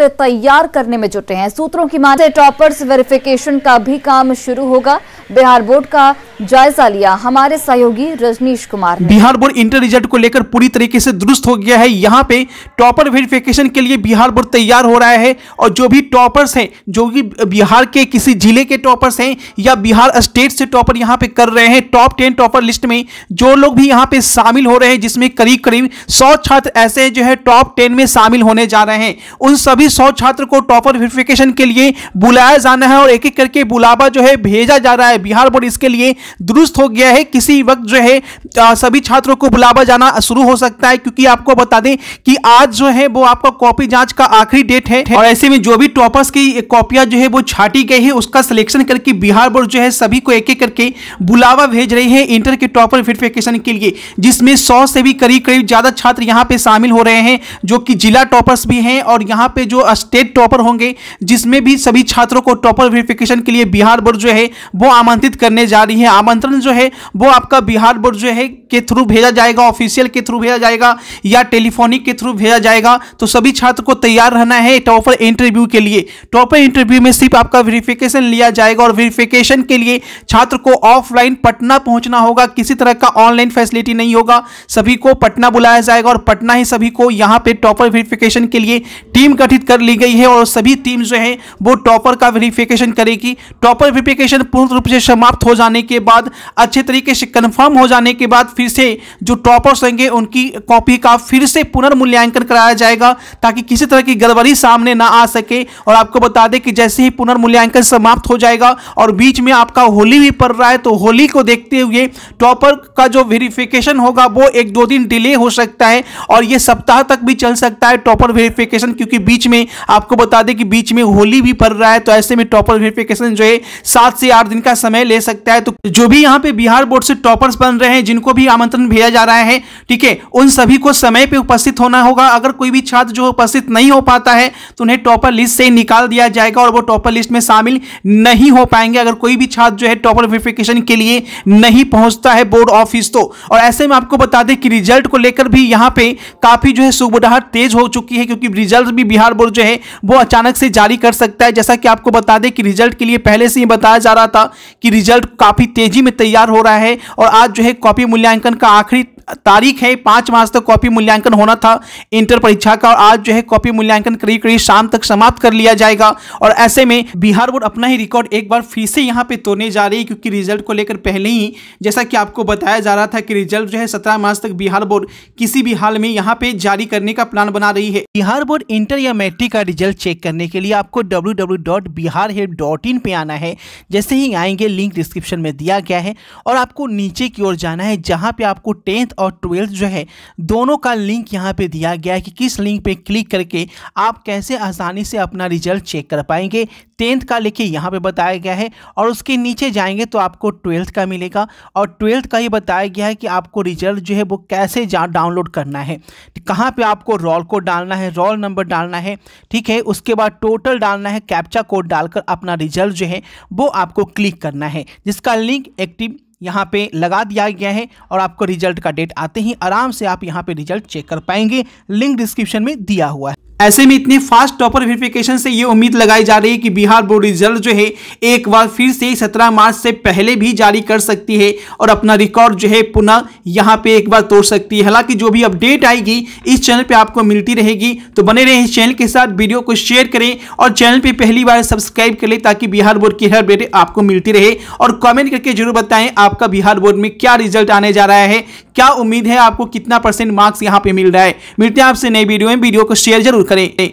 तैयार करने में जुटे हैं सूत्रों की माने टॉपर्स वेरिफिकेशन का भी काम शुरू होगा बिहार बोर्ड का जायजा लिया हमारे सहयोगी Rajneesh Kumar Bihar board inter result को लेकर पूरी तरीके से दुरुस्त हो गया है यहाँ पे टॉपर वेरिफिकेशन के लिए बिहार बोर्ड तैयार हो रहा है और जो भी टॉपर्स हैं जो कि बिहार के किसी जिले के टॉपर्स हैं या बिहार स्टेट से टॉपर यहाँ पे कर रहे हैं टॉप टेन टॉपर लिस्ट में जो लोग भी यहाँ पे शामिल हो रहे हैं जिसमें करीब करीब सौ छात्र ऐसे जो है टॉप टेन में शामिल होने जा रहे हैं उन सभी सभी सौ छात्र को टॉपर वेरिफिकेशन के लिए बुलाया जाना है और एक एक करके बुलावा जो है भेजा जा रहा है बिहार बोर्ड इसके लिए दुरुस्त हो गया है किसी वक्त जो है सभी छात्रों को बुलावा जाना शुरू हो सकता है क्योंकि आपको बता दें कि आज जो है वो आपका कॉपी जांच का आखिरी डेट है और ऐसे में जो भी टॉपर्स की कॉपियां जो है वो छाटी गई है उसका सिलेक्शन करके बिहार बोर्ड जो है सभी को एक एक करके बुलावा भेज रही है इंटर के टॉपर वेरिफिकेशन के लिए जिसमें सौ से भी करीब करीब ज्यादा छात्र यहाँ पे शामिल हो रहे हैं जो कि जिला टॉपर्स भी हैं और यहाँ पे जो स्टेट टॉपर होंगे जिसमें भी सभी छात्रों को टॉपर वेरिफिकेशन के लिए बिहार बोर्ड जो है वो आमंत्रित करने जा रही है आमंत्रण जो है वो आपका बिहार बोर्ड जो है के थ्रू भेजा जाएगा ऑफिशियल के थ्रू भेजा जाएगा या टेलीफोनिक के थ्रू भेजा जाएगा तो सभी छात्र को तैयार रहना है टॉपर इंटरव्यू के लिए टॉपर इंटरव्यू में सिर्फ आपका वेरिफिकेशन लिया जाएगा और वेरिफिकेशन के लिए छात्र को ऑफलाइन पटना पहुंचना होगा किसी तरह का ऑनलाइन फैसिलिटी नहीं होगा सभी को पटना बुलाया जाएगा और पटना ही सभी को यहां पे टॉपर वेरिफिकेशन के लिए टीम गठित घोषित कर ली गई है और सभी टीम जो है वो टॉपर का वेरिफिकेशन करेगी टॉपर वेरिफिकेशन पूर्ण रूप से समाप्त हो जाने के बाद अच्छे तरीके से कन्फर्म हो जाने के बाद फिर से जो टॉपर्स होंगे उनकी कॉपी का फिर से पुनर्मूल्यांकन कराया जाएगा ताकि किसी तरह की गड़बड़ी सामने ना आ सके और आपको बता दें कि जैसे ही पुनर्मूल्यांकन समाप्त हो जाएगा और बीच में आपका होली भी पड़ रहा है तो होली को देखते हुए टॉपर का जो वेरिफिकेशन होगा वो एक दो दिन डिले हो सकता है और ये सप्ताह तक भी चल सकता है टॉपर वेरिफिकेशन क्योंकि बीच में आपको बता दें कि बीच में होली भी पड़ रहा है तो ऐसे में टॉपर वेरिफिकेशन जो है सात से आठ दिन का समय ले सकता है तो जो भी यहाँ पे बिहार बोर्ड से टॉपर्स बन रहे हैं जिनको भी आमंत्रण भेजा जा रहा है ठीक है उन सभी को समय पर उपस्थित होना होगा अगर कोई भी छात्र जो उपस्थित नहीं हो पाता है तो उन्हें टॉपर लिस्ट से निकाल दिया जाएगा और वो टॉपर लिस्ट में शामिल नहीं हो पाएंगे अगर कोई भी छात्र जो है टॉपर वेरिफिकेशन के लिए नहीं पहुंचता है बोर्ड ऑफिस तो और ऐसे में आपको बता दें कि रिजल्ट को लेकर भी यहां पे काफी जो है सुबह तेज हो चुकी है क्योंकि रिजल्ट भी बिहार बोर्ड जो है वो अचानक से जारी कर सकता है जैसा कि आपको बता दें कि रिजल्ट के लिए पहले से ही बताया जा रहा था कि रिजल्ट काफ़ी तेजी में तैयार हो रहा है और आज जो है कॉपी मूल्यांकन का आखिरी तारीख है पांच मार्च तक तो कॉपी मूल्यांकन होना था इंटर परीक्षा का और आज जो है कॉपी मूल्यांकन करीब करीब शाम तक समाप्त कर लिया जाएगा और ऐसे में बिहार बोर्ड अपना ही रिकॉर्ड एक बार फिर से यहां पे तोड़ने जा रही है क्योंकि रिजल्ट को लेकर पहले ही जैसा कि आपको बताया जा रहा था कि रिजल्ट जो है सत्रह मार्च तक बिहार बोर्ड किसी भी हाल में यहाँ पे जारी करने का प्लान बना रही है बिहार बोर्ड इंटर या भर्ती का रिजल्ट चेक करने के लिए आपको www.biharhelp.in पे आना है जैसे ही आएंगे लिंक डिस्क्रिप्शन में दिया गया है और आपको नीचे की ओर जाना है जहाँ पे आपको टेंथ और ट्वेल्थ जो है दोनों का लिंक यहाँ पे दिया गया है कि किस लिंक पे क्लिक करके आप कैसे आसानी से अपना रिजल्ट चेक कर पाएंगे टेंथ का लेके यहाँ पर बताया गया है और उसके नीचे जाएंगे तो आपको ट्वेल्थ का मिलेगा और ट्वेल्थ का ये बताया गया है कि आपको रिजल्ट जो है वो कैसे डाउनलोड करना है कहाँ पे आपको रोल कोड डालना है रोल नंबर डालना है ठीक है उसके बाद टोटल डालना है कैप्चा कोड डालकर अपना रिजल्ट जो है वो आपको क्लिक करना है जिसका लिंक एक्टिव यहाँ पे लगा दिया गया है और आपको रिजल्ट का डेट आते ही आराम से आप यहाँ पे रिजल्ट चेक कर पाएंगे लिंक डिस्क्रिप्शन में दिया हुआ है ऐसे में इतने फास्ट टॉपर वेरिफिकेशन से ये उम्मीद लगाई जा रही है कि बिहार बोर्ड रिजल्ट जो है एक बार फिर से 17 मार्च से पहले भी जारी कर सकती है और अपना रिकॉर्ड जो है पुनः यहाँ पे एक बार तोड़ सकती है हालांकि जो भी अपडेट आएगी इस चैनल पर आपको मिलती रहेगी तो बने रहें इस चैनल के साथ वीडियो को शेयर करें और चैनल पर पहली बार सब्सक्राइब करें ताकि बिहार बोर्ड की हर बेटे आपको मिलती रहे और कॉमेंट करके जरूर बताएं आपका बिहार बोर्ड में क्या रिजल्ट आने जा रहा है क्या उम्मीद है आपको कितना परसेंट मार्क्स यहाँ पे मिल रहा है मिलते हैं आपसे नई वीडियो में वीडियो को शेयर जरूर करें